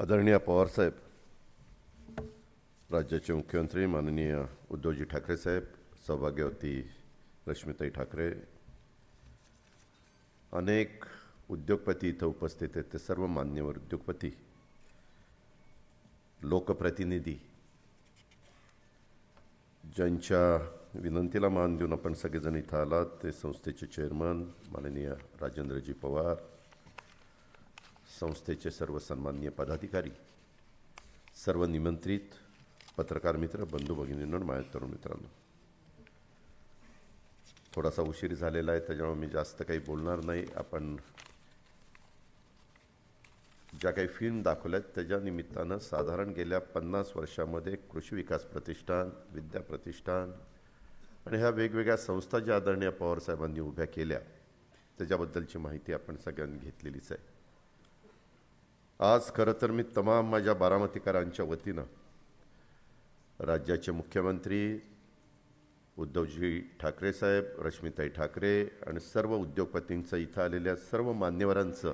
आदरणीय पवारसाहेब राज्याचे मुख्यमंत्री माननीय उद्धवजी ठाकरे साहेब सौभाग्यवती रश्मिताई ठाकरे अनेक उद्योगपती इथं उपस्थित आहेत ते सर्व मान्यवर उद्योगपती लोकप्रतिनिधी ज्यांच्या विनंतीला मान देऊन आपण सगळेजण इथं आलात ते संस्थेचे चेअरमन माननीय राजेंद्रजी पवार संस्थेचे सर्व सन्माननीय पदाधिकारी सर्व निमंत्रित पत्रकार मित्र बंधू भगिनी माझ्या तरुण मित्रांनो थोडासा उशीर झालेला आहे त्याच्यामुळे मी जास्त काही बोलणार नाही आपण ज्या काही फिल्म दाखवल्यात त्याच्या निमित्तानं साधारण गेल्या पन्नास वर्षामध्ये कृषी विकास प्रतिष्ठान विद्या प्रतिष्ठान आणि ह्या वेगवेगळ्या संस्था ज्या आदरणीय पवारसाहेबांनी उभ्या केल्या त्याच्याबद्दलची माहिती आपण सगळ्यांनी घेतलेलीच आहे आज खरं तर मी तमाम माझ्या बारामतीकरांच्या वतीनं राज्याचे मुख्यमंत्री उद्धवजी ठाकरे साहेब रश्मीताई ठाकरे आणि सर्व उद्योगपतींचं इथं आलेल्या सर्व मान्यवरांचं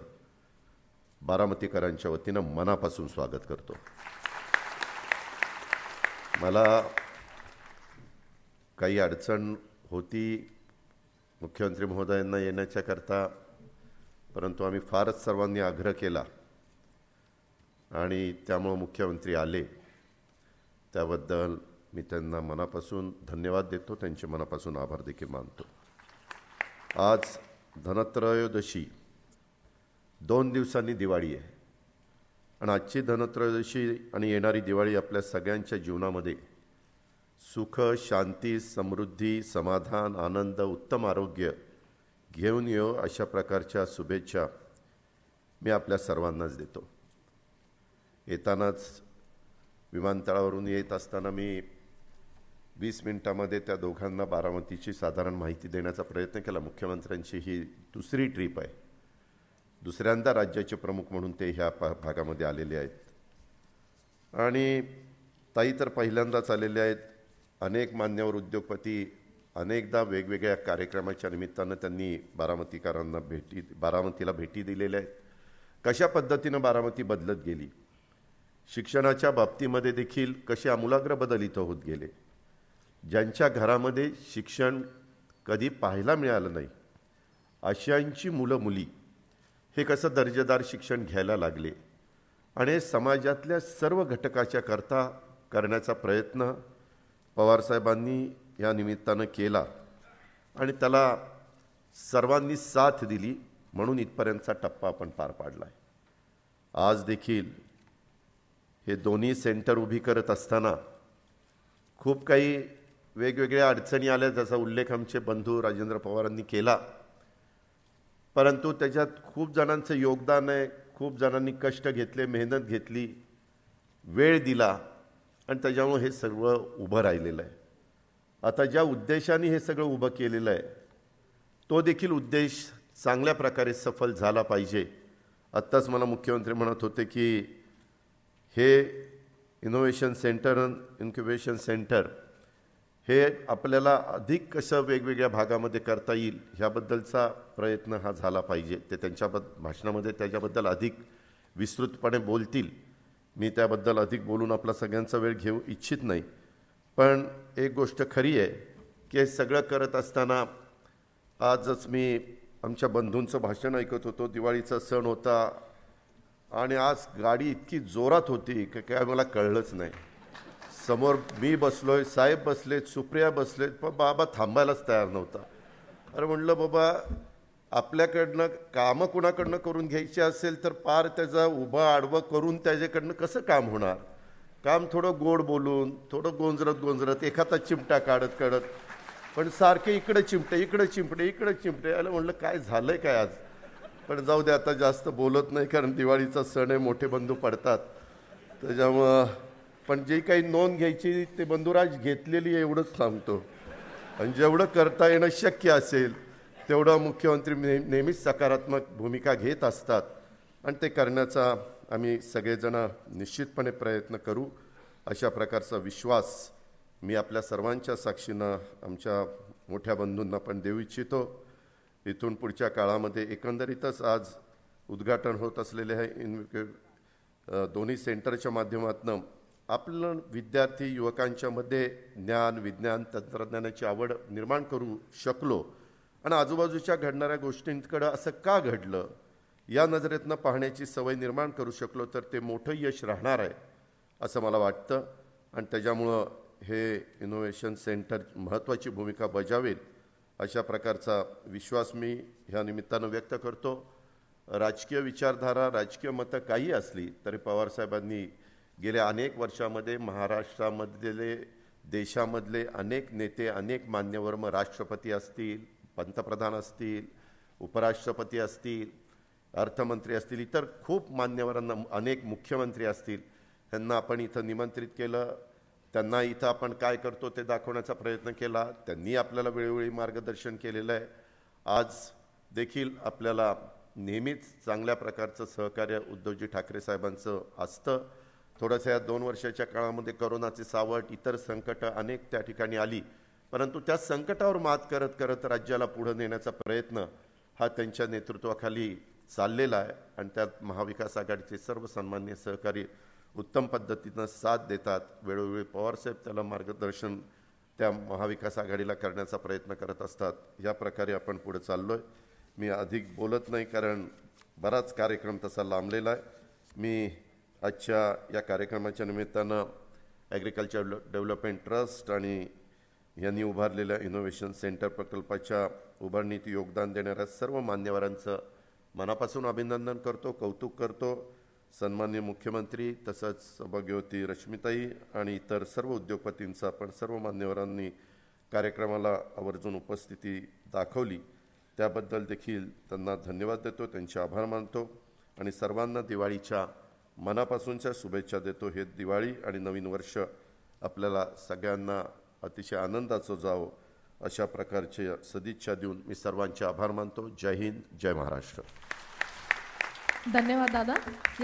बारामतीकरांच्या वतीनं मनापासून स्वागत करतो मला काही अडचण होती मुख्यमंत्री महोदयांना येण्याच्याकरता परंतु आम्ही फारच सर्वांनी आग्रह केला आणि त्यामुळं मुख्यमंत्री आले त्याबद्दल मी त्यांना मनापासून धन्यवाद देतो त्यांचे मनापासून आभार देखील मानतो आज धनत्रयोदशी दोन दिवसांनी दिवाळी आहे आणि आजची धनत्रयोदशी आणि येणारी दिवाळी आपल्या सगळ्यांच्या जीवनामध्ये सुख शांती समृद्धी समाधान आनंद उत्तम आरोग्य घेऊन येऊ अशा प्रकारच्या शुभेच्छा मी आपल्या सर्वांनाच देतो येतानाच विमानतळावरून येत असताना मी वीस मिनिटामध्ये त्या दोघांना बारामतीची साधारण माहिती देण्याचा प्रयत्न केला मुख्यमंत्र्यांची ही दुसरी ट्रीप आहे दुसऱ्यांदा राज्याचे प्रमुख म्हणून ते ह्या भागामध्ये आलेले आहेत आणि ताई तर पहिल्यांदाच आलेले आहेत अनेक मान्यवर उद्योगपती अनेकदा वेगवेगळ्या कार्यक्रमाच्या निमित्तानं त्यांनी बारामतीकारांना भेटी बारामतीला भेटी दिलेल्या आहेत कशा पद्धतीनं बारामती बदलत गेली शिक्षणाच्या बाबतीमध्ये देखील कसे आमूलाग्र बदल इथं होत गेले ज्यांच्या घरामध्ये शिक्षण कधी पाहायला मिळालं नाही अशांची मुलं मुली हे कसं दर्जेदार शिक्षण घ्यायला लागले आणि समाजातल्या सर्व घटकाच्या करता करण्याचा प्रयत्न पवारसाहेबांनी या निमित्तानं केला आणि त्याला सर्वांनी साथ दिली म्हणून इथपर्यंतचा टप्पा आपण पार पाडला आहे आज देखील हे दोन्ही सेंटर उभी करत असताना खूप काही वेगवेगळ्या अडचणी आल्या ज्याचा उल्लेख आमचे बंधू राजेंद्र पवारांनी केला परंतु त्याच्यात खूप जणांचं योगदान आहे खूप जणांनी कष्ट घेतले मेहनत घेतली वेळ दिला आणि त्याच्यामुळे हे सगळं उभं राहिलेलं आहे आता ज्या उद्देशाने हे सगळं उभं केलेलं आहे तो देखील उद्देश चांगल्या प्रकारे सफल झाला पाहिजे आत्ताच मला मुख्यमंत्री म्हणत होते की हे इनोव्हेशन सेंटर इन्क्युबेशन सेंटर हे आपल्याला अधिक कसं वेगवेगळ्या भागामध्ये करता येईल ह्याबद्दलचा प्रयत्न हा झाला पाहिजे ते त्यांच्याबद् भाषणामध्ये त्याच्याबद्दल अधिक विस्तृतपणे बोलतील मी त्याबद्दल अधिक बोलून आपला सगळ्यांचा वेळ घेऊ इच्छित नाही पण एक गोष्ट खरी आहे की हे सगळं करत असताना आजच मी आमच्या बंधूंचं भाषण ऐकत होतो दिवाळीचा सण होता आणि आज गाडी इतकी जोरात होती की काय मला कळलंच नाही समोर मी बसलो आहे साहेब बसलेत सुप्रिया बसलेत पण बाबा थांबायलाच तयार नव्हता अरे म्हणलं बाबा आपल्याकडनं कामं कुणाकडनं करून घ्यायची असेल तर पार त्याचा उभं आडवं करून त्याच्याकडनं कसं काम होणार काम थोडं गोड बोलून थोडं गोंजरत गोंजरत एखादा चिमटा काढत काढत पण सारखे इकडे चिमटे इकडे चिमटे इकडे चिमटे आलं म्हणलं काय झालं आहे काय आज पण जाऊ दे आता जास्त बोलत नाही कारण दिवाळीचा सण आहे मोठे बंधू पडतात त्याच्यामुळं पण जे काही नोंद घ्यायची ते बंधुराज घेतलेली आहे एवढंच सांगतो आणि जेवढं करता येणं शक्य असेल तेवढं मुख्यमंत्री नेहमीच सकारात्मक भूमिका घेत असतात आणि ते करण्याचा आम्ही सगळेजण निश्चितपणे प्रयत्न करू अशा प्रकारचा विश्वास मी आपल्या सर्वांच्या साक्षीनं आमच्या मोठ्या बंधूंना पण देऊ इच्छितो इथून पुढच्या काळामध्ये एकंदरीतच आज उद्घाटन होत असलेले हे इन दोन्ही सेंटरच्या माध्यमातून आपलं विद्यार्थी युवकांच्यामध्ये ज्ञान विज्ञान तंत्रज्ञानाची आवड निर्माण करू शकलो आणि आजूबाजूच्या घडणाऱ्या गोष्टींकडं असं का घडलं या नजरेतनं पाहण्याची सवय निर्माण करू शकलो तर ते मोठं यश राहणार आहे असं मला वाटतं आणि त्याच्यामुळं हे इनोव्हेशन सेंटर महत्त्वाची भूमिका बजावेल अशा प्रकारचा विश्वास मी ह्या निमित्तानं व्यक्त करतो राजकीय विचारधारा राजकीय मतं काही असली तरी पवारसाहेबांनी गेल्या अनेक वर्षामध्ये महाराष्ट्रामधले देशामधले अनेक नेते अनेक मान्यवर मग राष्ट्रपती असतील पंतप्रधान असतील उपराष्ट्रपती असतील अर्थमंत्री असतील इतर खूप मान्यवरांना अनेक मुख्यमंत्री असतील त्यांना आपण इथं निमंत्रित केलं त्यांना इथं आपण काय करतो ते दाखवण्याचा प्रयत्न केला त्यांनी आपल्याला वेळोवेळी मार्गदर्शन केलेलं आहे आज देखील आपल्याला नेहमीच चांगल्या प्रकारचं सहकार्य उद्धवजी ठाकरे साहेबांचं असतं थोडंसं या दोन वर्षाच्या काळामध्ये करोनाचे सावट इतर संकटं अनेक त्या ठिकाणी आली परंतु त्या संकटावर मात करत करत राज्याला पुढं नेण्याचा प्रयत्न हा त्यांच्या नेतृत्वाखाली चाललेला आहे आणि त्यात महाविकास आघाडीचे सर्व सन्मान्य सहकारी उत्तम पद्धतीनं साथ देतात वेळोवेळी पवारसाहेब त्याला मार्गदर्शन त्या महाविकास आघाडीला करण्याचा प्रयत्न करत असतात या प्रकारे आपण पुढे चाललो आहे मी अधिक बोलत नाही कारण बराच कार्यक्रम तसा लांबलेला आहे मी आजच्या या कार्यक्रमाच्या निमित्तानं ॲग्रिकल्चर डेव्हलपमेंट ट्रस्ट आणि यांनी उभारलेल्या इनोव्हेशन सेंटर प्रकल्पाच्या उभारणीत योगदान देणाऱ्या सर्व मान्यवरांचं मनापासून अभिनंदन करतो कौतुक करतो सन्मान्य मुख्यमंत्री तसंच सभाग्यवती रश्मिताई आणि इतर सर्व उद्योगपतींचा पण सर्व मान्यवरांनी कार्यक्रमाला आवर्जून उपस्थिती दाखवली त्याबद्दल देखील त्यांना धन्यवाद देतो त्यांचे आभार मानतो आणि सर्वांना दिवाळीच्या मनापासूनच्या शुभेच्छा देतो हे दिवाळी आणि नवीन वर्ष आपल्याला सगळ्यांना अतिशय आनंदाचं जावं अशा प्रकारचे सदिच्छा देऊन मी सर्वांचे आभार मानतो जय हिंद जय महाराष्ट्र धन्यवाद दादा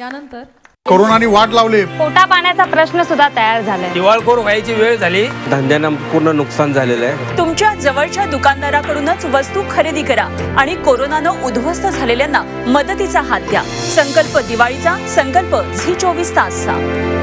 यानंतर कोरोनाने वाट लावली पोटा पाण्याचा प्रश्न सुद्धा तयार झालाय दिवाळखोर व्हायची वेळ झाली धंद्यांना पूर्ण नुकसान झालेलं आहे तुमच्या जवळच्या दुकानदाराकडूनच वस्तू खरेदी करा आणि कोरोनानं उद्ध्वस्त झालेल्यांना मदतीचा हात द्या संकल्प दिवाळीचा संकल्प झी चोवीस तासचा